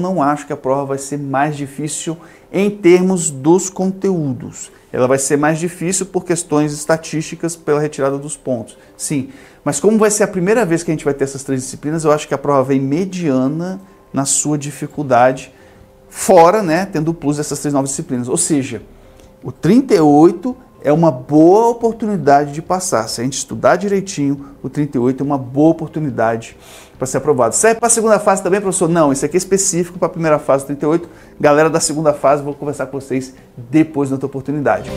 não acho que a prova vai ser mais difícil em termos dos conteúdos. Ela vai ser mais difícil por questões estatísticas pela retirada dos pontos. Sim, mas como vai ser a primeira vez que a gente vai ter essas três disciplinas, eu acho que a prova vem mediana na sua dificuldade, fora, né, tendo o plus dessas três novas disciplinas. Ou seja, o 38 é uma boa oportunidade de passar. Se a gente estudar direitinho, o 38 é uma boa oportunidade para ser aprovado. Serve para a segunda fase também, professor? Não, isso aqui é específico para a primeira fase do 38. Galera da segunda fase, vou conversar com vocês depois na outra oportunidade.